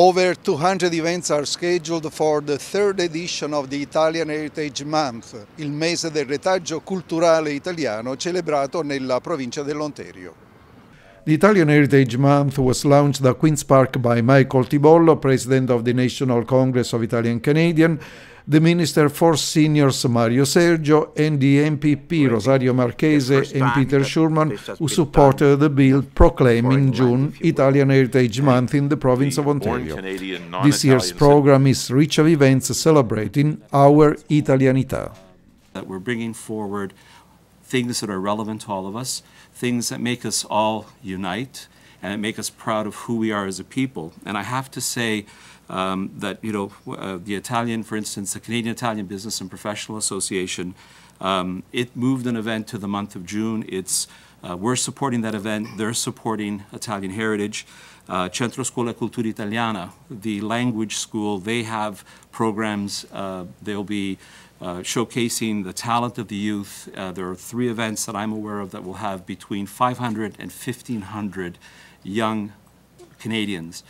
Over 200 events are scheduled for the third edition of the Italian Heritage Month, il mese del retaggio culturale italiano celebrato nella provincia dell'Ontario. The Italian Heritage Month was launched at Queen's Park by Michael Tibollo, President of the National Congress of Italian Canadian, the Minister for Seniors Mario Sergio and the MPP Rosario Marchese and Peter Schurman, who supported the bill proclaiming June Italian Heritage Month in the province of Ontario. This year's program is rich of events celebrating our Italianità. That we're bringing forward things that are relevant to all of us, things that make us all unite, and make us proud of who we are as a people. And I have to say um, that, you know, uh, the Italian, for instance, the Canadian Italian Business and Professional Association, um, it moved an event to the month of June. It's, uh, we're supporting that event. They're supporting Italian heritage. Uh, Centro Scuola Cultura Italiana, the language school, they have programs. Uh, they'll be uh, showcasing the talent of the youth. Uh, there are three events that I'm aware of that will have between 500 and 1,500 young Canadians.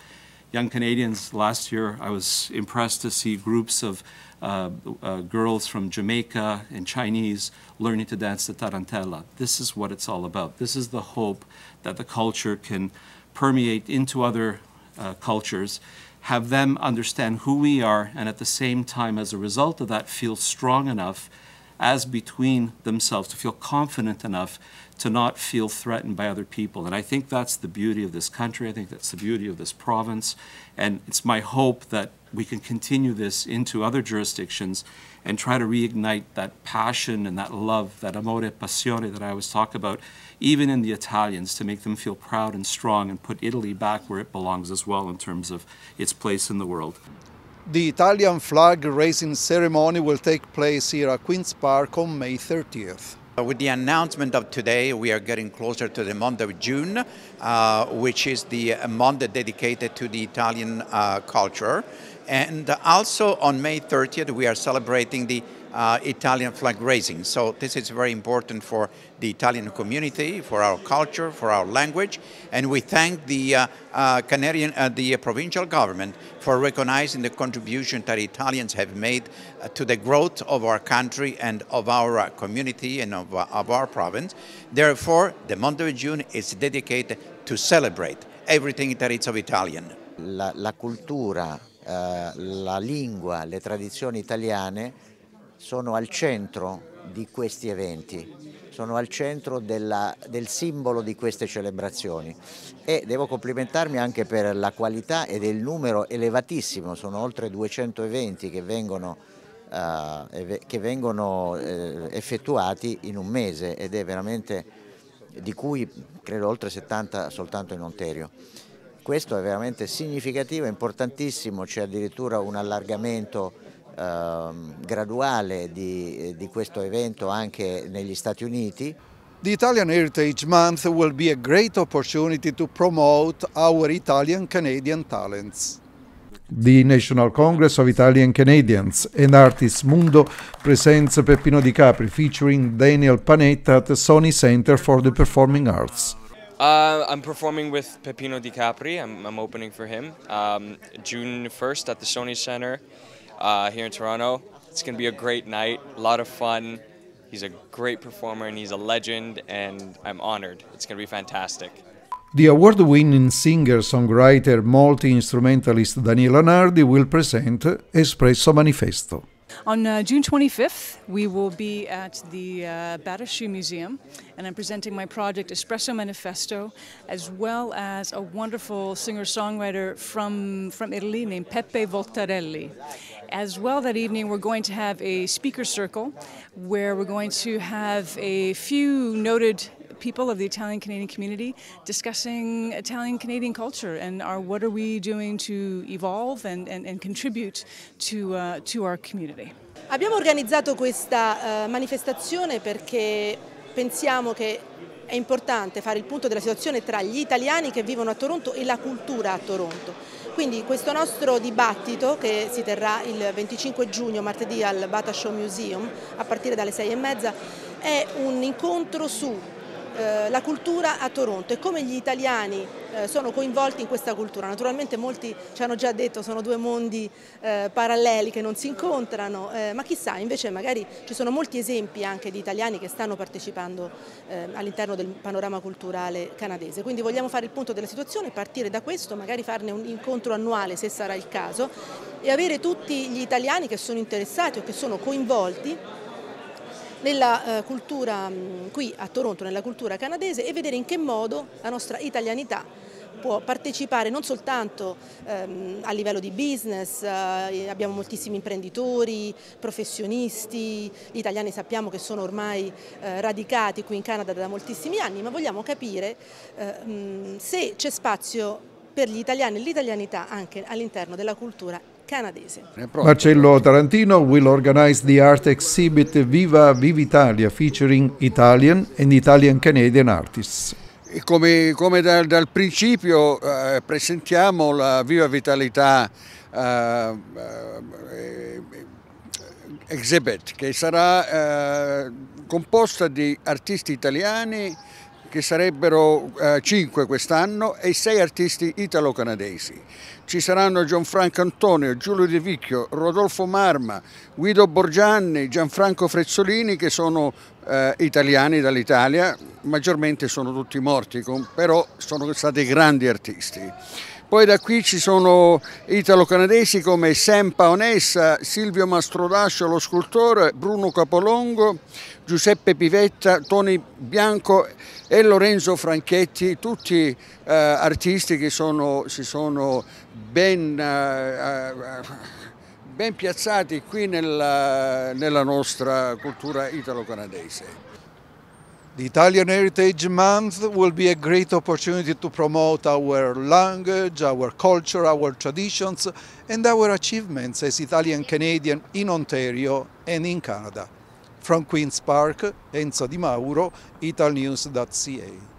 Young Canadians, last year I was impressed to see groups of uh, uh, girls from Jamaica and Chinese learning to dance the tarantella. This is what it's all about. This is the hope that the culture can permeate into other uh, cultures have them understand who we are, and at the same time, as a result of that, feel strong enough as between themselves, to feel confident enough to not feel threatened by other people. And I think that's the beauty of this country. I think that's the beauty of this province. And it's my hope that we can continue this into other jurisdictions and try to reignite that passion and that love, that amore passione that I always talk about, even in the Italians, to make them feel proud and strong and put Italy back where it belongs as well in terms of its place in the world. The Italian flag raising ceremony will take place here at Queen's Park on May 30th. Uh, with the announcement of today, we are getting closer to the month of June, uh, which is the uh, month dedicated to the Italian uh, culture. And also on May 30th, we are celebrating the uh, Italian flag raising. So this is very important for the Italian community, for our culture, for our language, and we thank the uh, uh, Canadian, uh, the provincial government for recognizing the contribution that Italians have made uh, to the growth of our country and of our uh, community and of, of our province. Therefore, the month of June is dedicated to celebrate everything that is of Italian. La, la cultura, la lingua, le tradizioni italiane sono al centro di questi eventi, sono al centro della, del simbolo di queste celebrazioni e devo complimentarmi anche per la qualità e del numero elevatissimo, sono oltre 200 eventi che vengono, eh, che vengono eh, effettuati in un mese ed è veramente di cui credo oltre 70 soltanto in Ontario. Questo è veramente significativo, importantissimo, c'è addirittura un allargamento Ehm, graduale di, eh, di questo evento anche negli Stati Uniti. The Italian Heritage Month will be a great opportunity to promote our Italian Canadian talents. The National Congress of Italian Canadians and Artists Mundo presents Peppino Di Capri featuring Daniel Panetta at the Sony Center for the Performing Arts. Uh, I'm performing with Peppino Di Capri. I'm, I'm opening for him um, June 1st at the Sony Center. uh, here in Toronto. It's going to be a great night, a lot of fun. He's a great performer and he's a legend, and I'm honored. It's going to be fantastic. The award winning singer songwriter multi instrumentalist Daniela Nardi will present Espresso Manifesto. On uh, June 25th, we will be at the uh, Museum, and I'm presenting my project Espresso Manifesto, as well as a wonderful singer-songwriter from, from Italy named Pepe Voltarelli. As well that evening, we're going to have a speaker circle, where we're going to have a few noted people of the Italian Canadian community discussing Italian Canadian culture and our what are we doing to evolve and, and, and contribute to, uh, to our community. Abbiamo organizzato questa uh, manifestazione perché pensiamo che è importante fare il punto della situazione tra gli italiani che vivono a Toronto e la cultura a Toronto. Quindi questo nostro dibattito che si terrà il 25 giugno martedì al Batashow Museum a partire dalle 6 e mezza è un incontro su eh, la cultura a Toronto e come gli italiani eh, sono coinvolti in questa cultura. Naturalmente molti ci hanno già detto che sono due mondi eh, paralleli che non si incontrano, eh, ma chissà, invece magari ci sono molti esempi anche di italiani che stanno partecipando eh, all'interno del panorama culturale canadese. Quindi vogliamo fare il punto della situazione, partire da questo, magari farne un incontro annuale se sarà il caso e avere tutti gli italiani che sono interessati o che sono coinvolti nella eh, cultura mm, qui a Toronto, nella cultura canadese e vedere in che modo la nostra italianità può partecipare non soltanto ehm, a livello di business, eh, abbiamo moltissimi imprenditori, professionisti, gli italiani sappiamo che sono ormai eh, radicati qui in Canada da moltissimi anni, ma vogliamo capire mh, eh, mm, se c'è spazio per gli italiani e l'italianità anche all'interno della cultura canadese. Marcello Tarantino will organize the art exhibit Viva Vivitalia featuring Italian and Italian Canadian artists. Come, come dal, dal, principio eh, presentiamo la viva vitalità eh, eh, eh exhibit che sarà eh, composta di artisti italiani che sarebbero 5 eh, quest'anno, e 6 artisti italo-canadesi. Ci saranno Gianfranco Antonio, Giulio De Vicchio, Rodolfo Marma, Guido Borgianni, Gianfranco Frezzolini che sono eh, italiani dall'Italia, maggiormente sono tutti morti, però sono stati grandi artisti. Poi da qui ci sono italo-canadesi come Sam Onessa, Silvio Mastrodascio lo scultore, Bruno Capolongo, Giuseppe Pivetta, Toni Bianco e Lorenzo Franchetti, tutti eh, artisti che sono, si sono ben... Eh, eh ben piazzati qui nella, nella nostra cultura italo-canadese. The Italian Heritage Month will be a great opportunity to promote our language, our culture, our traditions and our achievements as Italian Canadian in Ontario and in Canada. From Queen's Park, Enzo Di Mauro, italnews.ca.